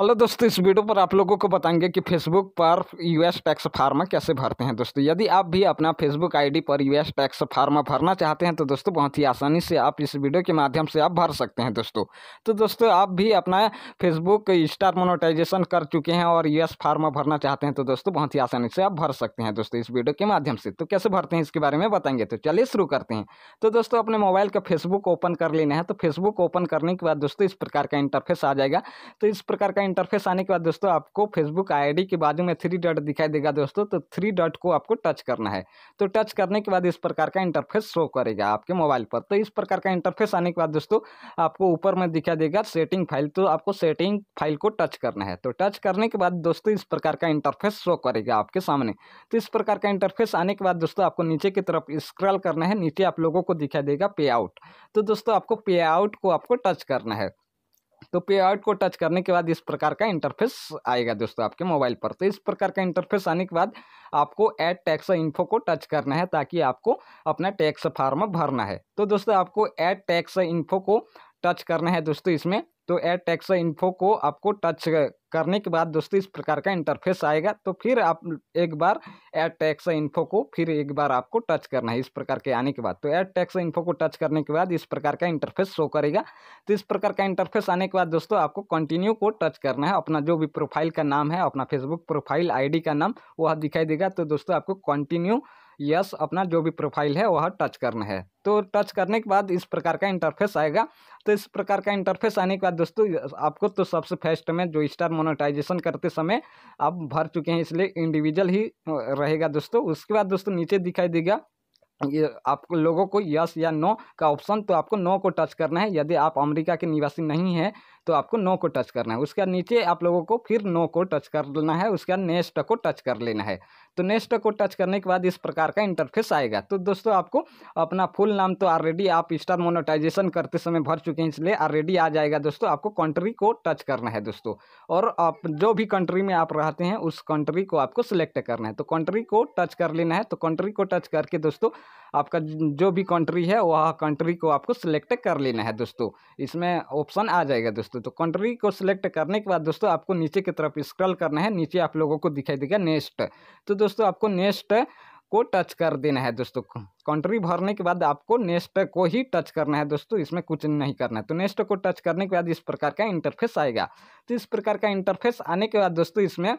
hello दोस्तों इस video पर आप लोगों को बताएंगे कि फेसबुक पर यूएस टैक्स फार्म कैसे भरते हैं दोस्तों यदि आप भी अपना फेसबुक आईडी पर यूएस टैक्स फार्म भरना चाहते हैं तो दोस्तों बहुत ही आसानी से आप इस वीडियो के माध्यम से आप भर सकते हैं दोस्तों तो दोस्तों आप भी अपना फेसबुक स्टार मोनोटाइजेशन कर चुके हैं और यूएस फार्म भरना चाहते हैं तो दोस्तों बहुत ही आसानी से आप भर सकते हैं दोस्तों इस वीडियो के माध्यम से तो कैसे भरते हैं इसके बारे में बताएंगे तो चलिए शुरू करते हैं तो दोस्तों अपने मोबाइल का फेसबुक ओपन कर लेना है तो फेसबुक ओपन करने के बाद दोस्तों इस प्रकार का इंटरफेस आ जाएगा तो इस प्रकार का का इंटरफेस आने के बाद दोस्तों आपको फेसबुक आईडी के बाजू में थ्री डॉट दिखाई देगा दोस्तों तो थ्री डॉट को आपको टच करना है तो टच करने के बाद इस प्रकार का इंटरफेस शो करेगा आपके मोबाइल पर तो इस प्रकार का इंटरफेस आने के बाद दोस्तों आपको ऊपर में दिखाई देगा सेटिंग फाइल तो आपको सेटिंग फाइल को टच करना है तो टच करने के बाद दोस्तों इस प्रकार का इंटरफेस शो करेगा आपके सामने तो इस प्रकार का इंटरफेस आने के बाद दोस्तों आपको नीचे की तरफ स्क्रॉल करना है नीचे आप लोगों को दिखाई देगा पे आउट तो दोस्तों आपको पे आउट को आपको टच करना है तो पे आउट को टच करने के बाद इस प्रकार का इंटरफेस आएगा दोस्तों आपके मोबाइल पर तो इस प्रकार का इंटरफेस आने के बाद आपको ऐड टैक्स इन्फो को टच करना है ताकि आपको अपना टैक्स फार्म भरना है तो दोस्तों आपको ऐड टैक्स इन्फो को टच करना है दोस्तों इसमें तो ऐड टैक्स इन्फो को आपको टच करने के बाद दोस्तों इस प्रकार का इंटरफेस आएगा तो फिर आप एक बार ऐड टैक्स इन्फो को फिर एक बार आपको टच करना है इस प्रकार के आने के बाद तो ऐड टैक्स इन्फो को टच करने के बाद इस प्रकार का इंटरफेस शो करेगा तो इस प्रकार का इंटरफेस आने के बाद दोस्तों आपको कंटिन्यू को टच करना है अपना जो भी प्रोफाइल का नाम है अपना फेसबुक प्रोफाइल आई का नाम वह दिखाई देगा तो दोस्तों आपको कंटिन्यू यस अपना जो भी प्रोफाइल है वह टच करना है तो टच करने के बाद इस प्रकार का इंटरफेस आएगा तो इस प्रकार का इंटरफेस आने के बाद दोस्तों आपको तो सबसे फर्स्ट में जो स्टार मोनेटाइजेशन करते समय आप भर चुके हैं इसलिए इंडिविजुअल ही रहेगा दोस्तों उसके बाद दोस्तों नीचे दिखाई देगा ये आप लोगों को यस या नो का ऑप्शन तो आपको नो को टच करना है यदि आप अमेरिका के निवासी नहीं हैं तो आपको नो को टच करना है उसका नीचे आप लोगों को फिर नो को टच कर लेना है उसका नेक्स्ट को टच कर लेना है तो नेक्स्ट को टच करने के बाद इस प्रकार का इंटरफेस आएगा तो दोस्तों आपको अपना फुल नाम तो ऑलरेडी आप स्टार मोनोटाइजेशन करते समय भर चुके हैं इसलिए ऑलरेडी आ जाएगा दोस्तों आपको कंट्री को टच करना है दोस्तों और आप जो भी कंट्री में आप रहते हैं उस कंट्री को आपको सिलेक्ट करना है तो कंट्री को टच कर लेना है तो कंट्री को टच करके दोस्तों आपका जो भी कंट्री है वह कंट्री को आपको सिलेक्ट कर लेना है दोस्तों इसमें ऑप्शन आ जाएगा दोस्तों तो कंट्री को सिलेक्ट करने के बाद दोस्तों आपको नीचे की तरफ स्क्रॉल करना है नीचे आप लोगों को दिखाई देगा नेक्स्ट तो दोस्तों आपको नेक्स्ट को टच कर देना है दोस्तों कंट्री भरने के बाद आपको नेक्स्ट को ही टच करना है दोस्तों इसमें कुछ नहीं करना है तो नेक्स्ट को टच करने के बाद इस प्रकार का इंटरफेस आएगा तो इस प्रकार का इंटरफेस आने के बाद दोस्तों इसमें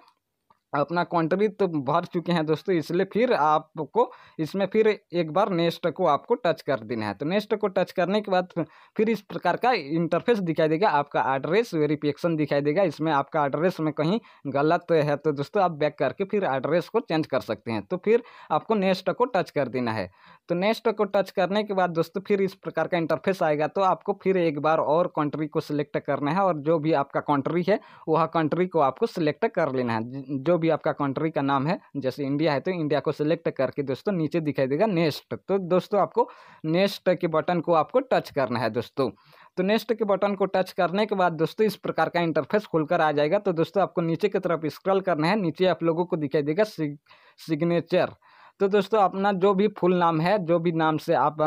अपना क्वांटरी तो भर चुके हैं दोस्तों इसलिए फिर आपको इसमें फिर एक बार नेक्स्ट को आपको टच कर देना है तो नेक्स्ट को टच करने के बाद फिर इस प्रकार का इंटरफेस दिखाई देगा आपका एड्रेस वेरिफिकेशन दिखाई देगा इसमें आपका एड्रेस में कहीं गलत है तो दोस्तों आप बैक करके फिर एड्रेस को चेंज कर सकते हैं तो फिर आपको नेक्स्ट को टच कर देना है तो नेक्स्ट को टच करने के बाद दोस्तों फिर इस प्रकार का इंटरफेस आएगा तो आपको फिर एक बार और कंट्री को सिलेक्ट करना है और जो भी आपका कंट्री है वह कंट्री को आपको सिलेक्ट कर लेना है जो भी आपका कंट्री का नाम है जैसे इंडिया है तो इंडिया को सिलेक्ट करके दोस्तों नीचे दिखाई देगा नेक्स्ट तो दोस्तों आपको नेक्स्ट के बटन को आपको टच करना है दोस्तों तो नेक्स्ट के बटन को टच करने के बाद दोस्तों इस प्रकार का इंटरफेस खुलकर आ जाएगा तो दोस्तों आपको नीचे की तरफ स्क्रॉल करना है नीचे आप लोगों को दिखाई देगा सिग्नेचर तो दोस्तों अपना जो भी फुल नाम है जो भी नाम से आप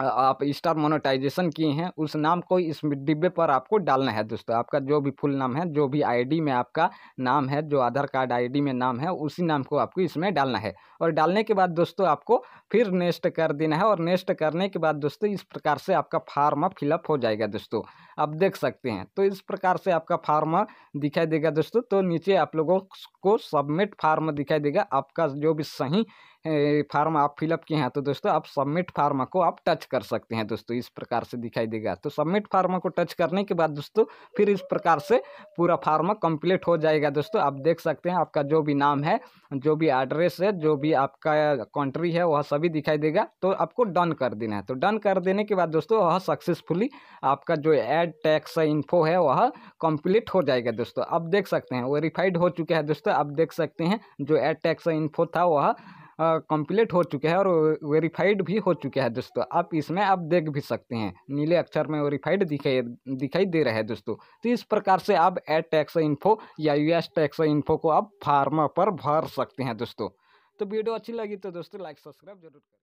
आप स्टार मोनेटाइजेशन किए हैं उस नाम को इस डिब्बे पर आपको डालना है दोस्तों आपका जो भी फुल नाम है जो भी आईडी में आपका नाम है जो आधार कार्ड आईडी में नाम है उसी नाम को आपको इसमें डालना है और डालने के बाद दोस्तों आपको फिर नेक्स्ट कर देना है और नेक्स्ट करने के बाद दोस्तों इस प्रकार से आपका फार्म फिलअप हो जाएगा दोस्तों आप देख सकते हैं तो इस प्रकार से आपका फार्म दिखाई देगा दोस्तों तो नीचे आप लोगों को सबमिट फार्म दिखाई देगा आपका जो भी सही फार्म आप फिलअप किए हैं तो दोस्तों आप सबमिट फार्मा को आप टच कर सकते हैं दोस्तों इस प्रकार से दिखाई देगा तो सबमिट फार्मा को टच करने के बाद दोस्तों फिर इस प्रकार से पूरा फार्मा कंप्लीट हो जाएगा दोस्तों आप देख सकते हैं आपका जो भी नाम है जो भी एड्रेस है जो भी आपका कंट्री है वह सभी दिखाई देगा तो आपको डन कर देना है तो डन कर देने के बाद दोस्तों वह सक्सेसफुली आपका जो एड टैक्स इन्फो है वह कंप्लीट हो जाएगा दोस्तों आप देख सकते हैं वेरीफाइड हो चुका है दोस्तों आप देख सकते हैं जो एड टैक्स इन्फो था वह कंप्लीट हो चुके हैं और वेरीफाइड भी हो चुके हैं दोस्तों आप इसमें आप देख भी सकते हैं नीले अक्षर में वेरीफाइड दिखाई दिखाई दे रहा है दोस्तों तो इस प्रकार से आप एड टैक्स इन्फो या यू एस टैक्स इन्फो को आप फार्मा पर भर सकते हैं दोस्तों तो वीडियो अच्छी लगी तो दोस्तों लाइक सब्सक्राइब जरूर करें